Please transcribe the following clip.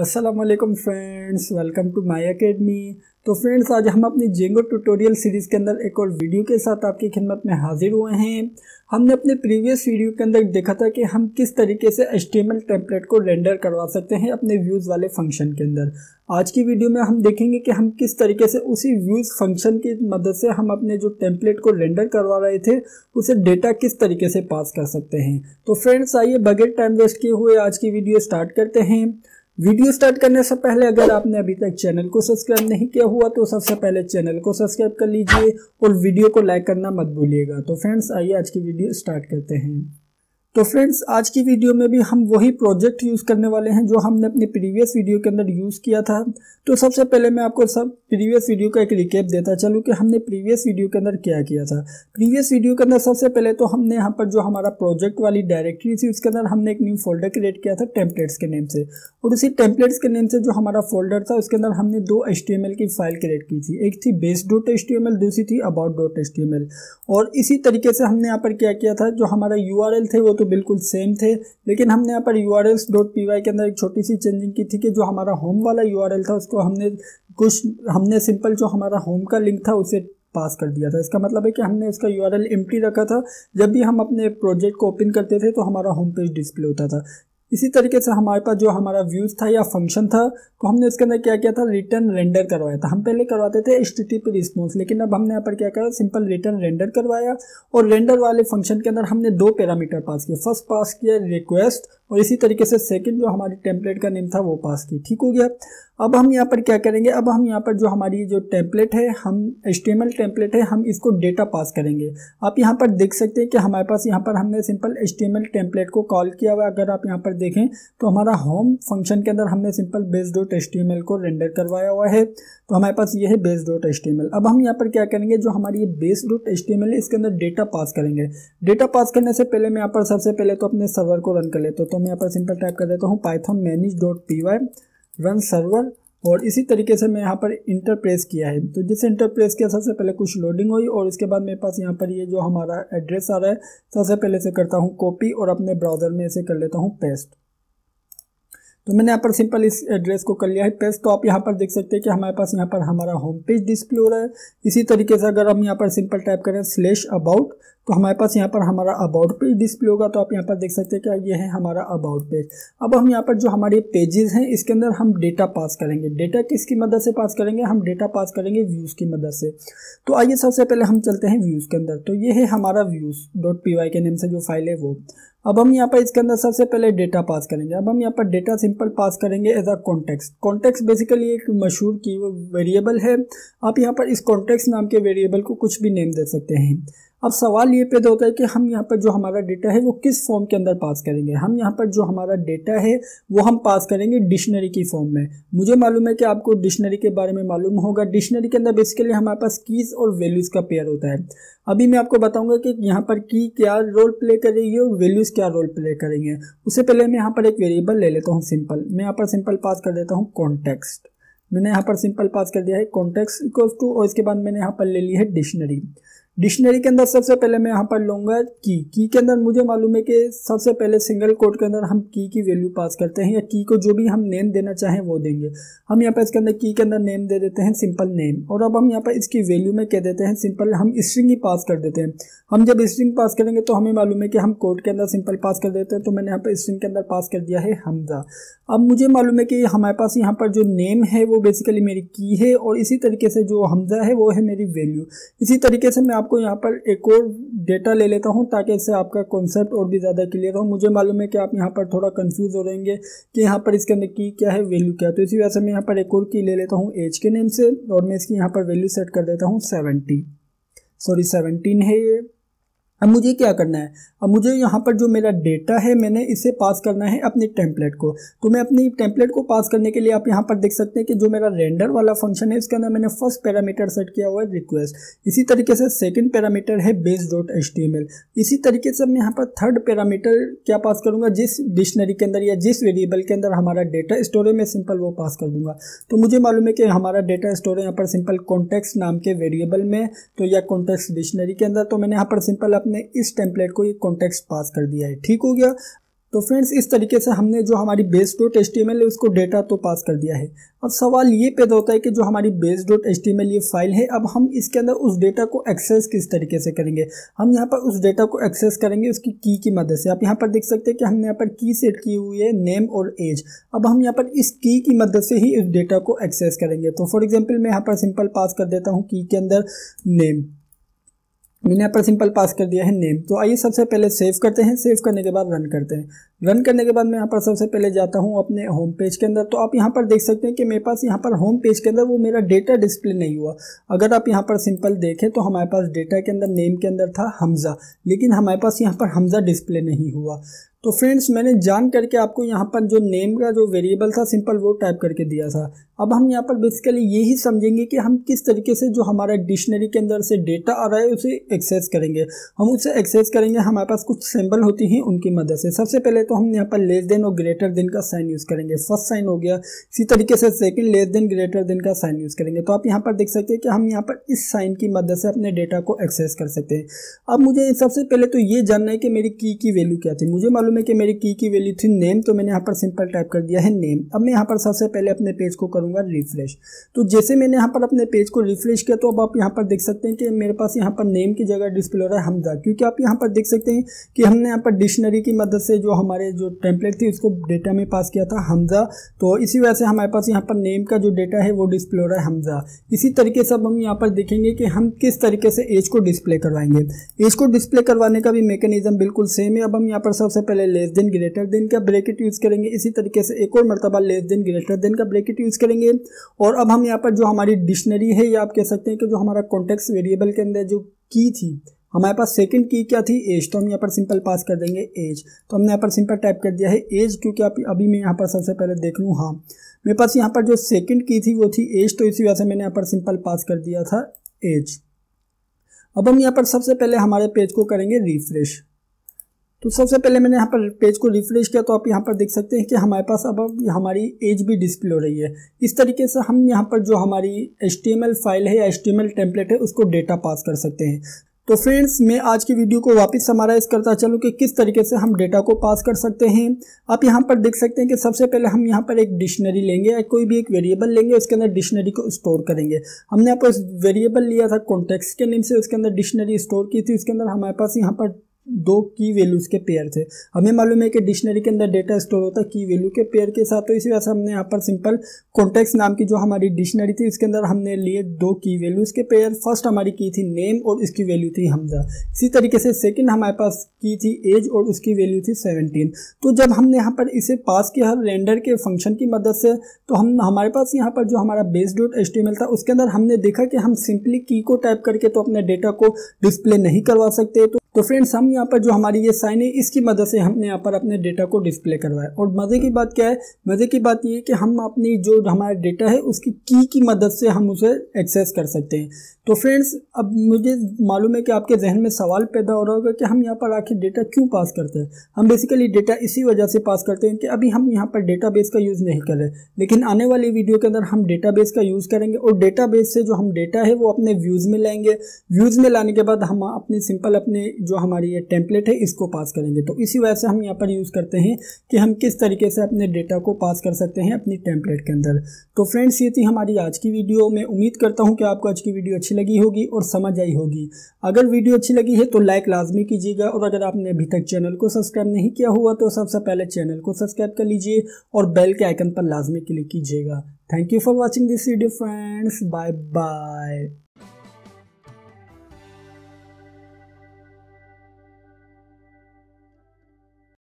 Aslam friends welcome to my academy तो friends आज हम अपनी जेंगो ट्यूटोरियल सीरीज़ के अंदर एक और वीडियो के साथ आपकी खिदमत में हाजिर हुए हैं हमने अपने प्रीवियस वीडियो के अंदर देखा था कि हम किस तरीके से एच टेम्पलेट को रेंडर करवा सकते हैं अपने व्यूज़ वाले फंक्शन के अंदर आज की वीडियो में हम देखेंगे कि हम किस तरीके से उसी व्यूज़ फंक्शन की मदद से हम अपने जो टेम्पलेट को रेंडर करवा रहे थे उसे डेटा किस तरीके से पास कर सकते हैं तो फ्रेंड्स आइए बगैर टाइम वेस्ट किए हुए आज की वीडियो स्टार्ट करते हैं वीडियो स्टार्ट करने से पहले अगर आपने अभी तक चैनल को सब्सक्राइब नहीं किया हुआ तो सबसे पहले चैनल को सब्सक्राइब कर लीजिए और वीडियो को लाइक करना मत भूलिएगा तो फ्रेंड्स आइए आज की वीडियो स्टार्ट करते हैं तो फ्रेंड्स आज की वीडियो में भी हम वही प्रोजेक्ट यूज़ करने वाले हैं जो हमने अपने प्रीवियस वीडियो के अंदर यूज़ किया था तो सबसे पहले मैं आपको सब प्रीवियस वीडियो का एक रिकेप देता चलूँ कि हमने प्रीवियस वीडियो के अंदर क्या किया था प्रीवियस वीडियो के अंदर सबसे पहले तो हमने यहाँ पर जो हमारा प्रोजेक्ट वाली डायरेक्टरी थी उसके अंदर हमने एक न्यू फोल्डर क्रिएट किया था टेम्पलेट्स के नेम से और उसी टेम्पलेट्स के नेम से जो हमारा फोल्डर था उसके अंदर हमने दो एच की फाइल क्रिएट की थी एक थी बेस डॉट एच दूसरी थी अबाउट डॉट एच और इसी तरीके से हमने यहाँ पर क्या किया था जो हमारा यू थे वो तो तो बिल्कुल सेम थे लेकिन हमने यहाँ पर यू के अंदर एक छोटी सी चेंजिंग की थी कि जो हमारा होम वाला यू था उसको हमने कुछ हमने सिंपल जो हमारा होम का लिंक था उसे पास कर दिया था इसका मतलब है कि हमने उसका यू आर रखा था जब भी हम अपने प्रोजेक्ट को ओपन करते थे तो हमारा होम पेज डिस्प्ले होता था इसी तरीके से हमारे पास जो हमारा व्यूज़ था या फंक्शन था तो हमने उसके अंदर क्या किया था रिटर्न रेंडर करवाया था हम पहले करवाते थे एच टी रिस्पॉन्स लेकिन अब हमने यहाँ पर क्या करा सिंपल रिटर्न रेंडर करवाया और रेंडर वाले फंक्शन के अंदर हमने दो पैरामीटर पास किए फर्स्ट पास किया रिक्वेस्ट और इसी तरीके से सेकंड जो हमारी टेम्पलेट का नेम था वो पास की ठीक हो गया अब हम यहाँ पर क्या करेंगे अब हम यहाँ पर जो हमारी जो टेम्पलेट है हम एस्टेमल टेम्पलेट है हम इसको डेटा पास करेंगे आप यहाँ पर देख सकते हैं कि हमारे पास यहाँ पर हमने सिंपल एस्टेमल टेम्पलेट को कॉल किया हुआ अगर आप यहाँ पर देखें तो हमारा होम फंक्शन के अंदर हमने सिंपल बेस डॉट एस को रेंडर करवाया हुआ है तो हमारे पास ये है बेस डॉट एस अब हम यहाँ पर क्या करेंगे जो हमारी ये बेस डॉट एस है इसके अंदर डेटा पास करेंगे डेटा पास करने से पहले मैं यहाँ पर सबसे पहले तो अपने सर्वर को रन कर लेता तो, तो मैं यहाँ पर सिंपल टाइप कर देता हूँ Python manage dot P Y run server और इसी तरीके से मैं यहाँ पर इंटर प्रेस किया है तो जिस इंटर प्रेस किया सबसे पहले कुछ लोडिंग हुई और इसके बाद मेरे पास यहाँ पर ये यह जो हमारा एड्रेस आ रहा है सबसे पहले से करता हूँ कॉपी और अपने ब्राउज़र में इसे कर लेता हूँ पेस्ट तो मैंने यहाँ पर सिंपल इस एड्रेस को कर लिया है पेस्ट तो आप यहाँ पर देख सकते हैं कि हमारे पास यहाँ पर हमारा होम पेज डिस्प्ले हो रहा है इसी तरीके से अगर हम यहाँ पर सिंपल टाइप करें स्लेश अबाउट तो हमारे पास यहाँ पर हमारा अबाउट पेज डिस्प्ले होगा तो आप यहाँ पर देख सकते हैं कि ये है हमारा अबाउट पेज अब हम यहाँ पर जो हमारे पेजेस हैं इसके अंदर हम डेटा पास करेंगे डेटा किसकी मदद से पास करेंगे हम डेटा पास करेंगे व्यूज़ की मदद से तो आइए सबसे पहले हम चलते हैं व्यूज़ के अंदर तो ये है हमारा व्यूज़ डॉट पी वाई के नेम से जो फाइल है वो अब हम यहाँ पर इसके अंदर सबसे पहले डेटा पास करेंगे अब हम यहाँ पर डेटा सिंपल पास करेंगे as a context context basically एक मशहूर की वेरिएबल है आप यहाँ पर इस कॉन्टेक्स नाम के वेरिएबल को कुछ भी नेम दे सकते हैं अब सवाल ये पैदा होता है कि हम यहाँ पर जो हमारा डेटा है वो किस फॉर्म के अंदर पास करेंगे हम यहाँ पर जो हमारा डेटा है वो हम पास करेंगे डिक्शनरी की फॉर्म में मुझे मालूम है कि आपको डिक्शनरी के बारे में मालूम होगा डिक्शनरी के अंदर बेसिकली हमारे पास कीज़ और वैल्यूज़ का पेयर होता है अभी मैं आपको बताऊंगा कि यहाँ पर की क्या रोल प्ले करेगी और वैल्यूज़ क्या रोल प्ले करेंगे उससे पहले मैं यहाँ पर एक वेरिएबल ले लेता हूँ सिंपल मैं यहाँ पर सिंपल पास कर देता हूँ कॉन्टेक्सट मैंने यहाँ पर सिंपल पास कर दिया है कॉन्टेक्स इक्व टू और इसके बाद मैंने यहाँ पर ले ली है डिक्शनरी डिक्शनरी के अंदर सबसे पहले मैं यहाँ पर लूँगा की की के अंदर मुझे मालूम है कि सबसे पहले सिंगल कोड के अंदर हम की की वैल्यू पास करते हैं या की को जो भी हम नेम देना चाहें वो देंगे हम यहाँ पर इसके अंदर की के अंदर नेम दे देते हैं सिंपल नेम और अब हम यहाँ पर इसकी वैल्यू में कह देते हैं सिंपल हम स्ट्रिंग ही पास कर देते हैं हम जब स्ट्रिंग पास करेंगे तो हमें मालूम है कि हम कोड के अंदर सिंपल पास कर देते हैं तो मैंने यहाँ पर स्ट्रिंग के अंदर पास कर दिया है हमजा अब मुझे मालूम है कि हमारे पास यहाँ पर जो नेम है वो बेसिकली मेरी की है और इसी तरीके से जो हमजा है वो है मेरी वैल्यू इसी तरीके से मैं आपको यहाँ पर एक और डेटा ले लेता हूँ ताकि इससे आपका कॉन्सेप्ट और भी ज़्यादा क्लियर हो मुझे मालूम है कि आप यहाँ पर थोड़ा कंफ्यूज हो रहेंगे कि यहाँ पर इसके अंदर की क्या है वैल्यू क्या है तो इसी वजह से मैं यहाँ पर एक और की ले लेता हूँ एज के नेम से और मैं इसकी यहाँ पर वैल्यू सेट कर देता हूँ सेवेंटी सॉरी सेवनटीन है ये अब मुझे क्या करना है अब मुझे यहाँ पर जो मेरा डेटा है मैंने इसे पास करना है अपने टेम्पलेट को तो मैं अपनी टेम्पलेट को पास करने के लिए आप यहाँ पर देख सकते हैं कि जो मेरा रेंडर वाला फंक्शन है इसके अंदर मैंने फर्स्ट पैरामीटर सेट किया हुआ है रिक्वेस्ट इसी तरीके से सेकेंड पैरामीटर है बेस डॉट एच इसी तरीके से मैं यहाँ पर थर्ड पैरामीटर क्या पास करूँगा जिस डिक्शनरी के अंदर या जिस वेरिएबल के अंदर हमारा डेटा स्टोरेज में सिंपल वो पास कर दूंगा तो मुझे मालूम है कि हमारा डेटा स्टोर है यहाँ पर सिंपल कॉन्टेक्स नाम के वेरिएबल में तो या कॉन्टेक्स डिक्शनरी के अंदर तो मैंने यहाँ पर सिंपल अपने ने इस टेम्पलेट को ये कॉन्टेक्स्ट पास कर दिया है ठीक हो गया तो फ्रेंड्स इस तरीके से हमने जो हमारी बेस डॉट एच है उसको डेटा तो पास कर दिया है अब सवाल ये पैदा होता है कि जो हमारी बेस डॉट एच ये फाइल है अब हम इसके अंदर उस डेटा को एक्सेस किस तरीके से करेंगे हम यहाँ पर उस डेटा को एक्सेस करेंगे उसकी की की मदद से आप यहाँ पर देख सकते हैं कि हमने यहाँ पर की सेट की हुई है नेम और एज अब हम यहाँ पर इस की की मदद से ही इस डेटा को एक्सेस करेंगे तो फॉर एग्जाम्पल मैं यहाँ पर सिंपल पास कर देता हूँ की के अंदर नेम मैंने यहाँ पर सिंपल पास कर दिया है नेम तो आइए सबसे पहले सेव करते हैं सेव करने के बाद रन करते हैं रन करने के बाद मैं यहाँ पर सबसे पहले जाता हूँ अपने होम पेज के अंदर तो आप यहाँ पर देख सकते हैं कि मेरे पास यहाँ पर होम पेज के अंदर वो मेरा डेटा डिस्प्ले नहीं हुआ अगर आप यहाँ पर सिंपल देखें तो हमारे पास डेटा के अंदर नेम के अंदर था हमज़ा लेकिन हमारे पास यहाँ पर हमज़ा डिस्प्ले नहीं हुआ तो फ्रेंड्स मैंने जान करके आपको यहाँ पर जो नेम का जो वेरिएबल था सिंपल वो टाइप करके दिया था अब हम यहाँ पर बेसिकली यही समझेंगे कि हम किस तरीके से जो हमारा डिक्शनरी के अंदर से डेटा आ रहा है उसे एक्सेस करेंगे हम उसे एक्सेस करेंगे हमारे पास कुछ सिंबल होती हैं उनकी मदद से सबसे पहले तो हम यहाँ पर लेस देन और ग्रेटर देन का साइन यूज़ करेंगे फर्स्ट साइन हो गया इसी तरीके से second less than greater than का साइन यूज़ करेंगे तो आप यहाँ पर देख सकते हैं कि हम यहाँ पर इस साइन की मदद से अपने डेटा को एक्सेस कर सकते हैं अब मुझे सबसे पहले तो ये जानना है कि मेरी की की वैल्यू क्या थी मुझे मालूम मालूम है कि मेरी की की वैल्यू थी नेम तो मैंने यहाँ पर सिंपल टाइप कर दिया है नेम अब मैं यहाँ पर सबसे पहले अपने पेज को करूँगा रिफ्रेश तो जैसे मैंने यहाँ पर अपने पेज को रिफ्रेश किया तो अब आप यहाँ पर देख सकते हैं कि मेरे पास यहाँ पर नेम की जगह डिस्प्ले हो रहा है हमदा क्योंकि आप यहाँ पर देख सकते हैं कि हमने यहाँ पर डिक्शनरी की मदद से जो हमारे जो टेम्पलेट थी उसको डेटा में पास किया था हमजा तो इसी वजह से हमारे पास यहाँ पर नेम का जो डेटा है वो डिस्प्ले हो रहा है हमजा इसी तरीके से अब हम यहाँ पर देखेंगे कि हम किस तरीके से एज को डिस्प्ले करवाएंगे एज को डिस्प्ले करवाने का भी मेकेनिज्म बिल्कुल सेम है अब हम यहाँ पर सबसे पहले पहले लेस देन ग्रेटर देन का ब्रेकेट यूज़ करेंगे इसी तरीके से एक और मरतबा लेस देन ग्रेटर देन का ब्रेकेट यूज़ करेंगे और अब हम यहाँ पर जो हमारी डिक्शनरी है ये आप कह सकते हैं कि जो हमारा कॉन्टेक्स वेरिएबल के अंदर जो की थी हमारे पास सेकंड की क्या थी एज तो हम यहाँ पर सिंपल पास कर देंगे एज तो हमने यहाँ पर सिंपल टाइप कर दिया है एज क्योंकि आप अभी मैं यहाँ पर सबसे पहले देख लूँ हाँ मेरे पास यहाँ पर जो सेकंड की थी वो थी एज तो इसी वजह से मैंने यहाँ पर सिंपल पास कर दिया था एज अब हम यहाँ पर सबसे पहले हमारे पेज को करेंगे रिफ्रेश तो सबसे पहले मैंने यहाँ पर पेज को रिफ्रेश किया तो आप यहाँ पर देख सकते हैं कि हमारे पास अब अब हमारी एज भी डिस्प्ले हो रही है इस तरीके से हम यहाँ पर जो हमारी एच फाइल है या एच टेम्पलेट है उसको डेटा पास कर सकते हैं तो फ्रेंड्स मैं आज की वीडियो को वापस समाराइज करता चलूँ कि किस तरीके से हम डेटा को पास कर सकते हैं आप यहाँ पर देख सकते हैं कि सबसे पहले हम यहाँ पर एक डिक्शनरी लेंगे या कोई भी एक वेरिएबल लेंगे उसके अंदर डिक्शनरी को स्टोर करेंगे हमने यहाँ पर वेरिएबल लिया था कॉन्टेक्स्ट के नेम से उसके अंदर डिक्शनरी स्टोर की थी उसके अंदर हमारे पास यहाँ पर दो की वैल्यूज़ के पेयर थे हमें मालूम है कि डिक्शनरी के अंदर डेटा स्टोर होता है की वैल्यू के पेयर के साथ तो इसी वजह से हमने यहाँ पर सिंपल कॉन्टेक्स नाम की जो हमारी डिक्शनरी थी उसके अंदर हमने लिए दो की वैल्यूज़ के पेयर फर्स्ट हमारी की थी नेम और इसकी वैल्यू थी हमजा इसी तरीके से सेकेंड हमारे पास की थी एज और उसकी वैल्यू थी सेवनटीन तो जब हमने यहाँ पर इसे पास किया हर रेंडर के फंक्शन की मदद से तो हम हमारे पास यहाँ पर जो हमारा बेस डॉट एस था उसके अंदर हमने देखा कि हम सिंपली की को टाइप करके तो अपने डेटा को डिस्प्ले नहीं करवा सकते तो तो फ्रेंड्स हम यहाँ पर जो हमारी ये साइन है इसकी मदद से हमने यहाँ पर अपने डेटा को डिस्प्ले करवाया और मज़े की बात क्या है मज़े की बात ये है कि हम अपनी जो हमारा डेटा है उसकी की की मदद से हम उसे एक्सेस कर सकते हैं तो फ्रेंड्स अब मुझे मालूम है कि आपके जहन में सवाल पैदा हो रहा होगा कि हम यहाँ पर आखिर डेटा क्यों पास करते हैं हम बेसिकली डेटा इसी वजह से पास करते हैं कि अभी हम यहाँ पर डेटा का यूज़ नहीं कर रहे लेकिन आने वाली वीडियो के अंदर हम डेटा का यूज़ करेंगे और डेटा से जो हम डेटा है वो अपने व्यूज़ में लाएंगे व्यूज़ में लाने के बाद हम अपने सिंपल अपने जो हमारी ये टेम्पलेट है इसको पास करेंगे तो इसी वजह से हम यहाँ पर यूज़ करते हैं कि हम किस तरीके से अपने डेटा को पास कर सकते हैं अपनी टेम्पलेट के अंदर तो फ्रेंड्स ये थी हमारी आज की वीडियो मैं उम्मीद करता हूँ कि आपको आज की वीडियो अच्छी लगी होगी और समझ आई होगी अगर वीडियो अच्छी लगी है तो लाइक लाजमी कीजिएगा और अगर आपने अभी तक चैनल को सब्सक्राइब नहीं किया हुआ तो सबसे पहले चैनल को सब्सक्राइब कर लीजिए और बेल के आइकन पर लाजमी क्लिक कीजिएगा thank you for watching this video friends bye bye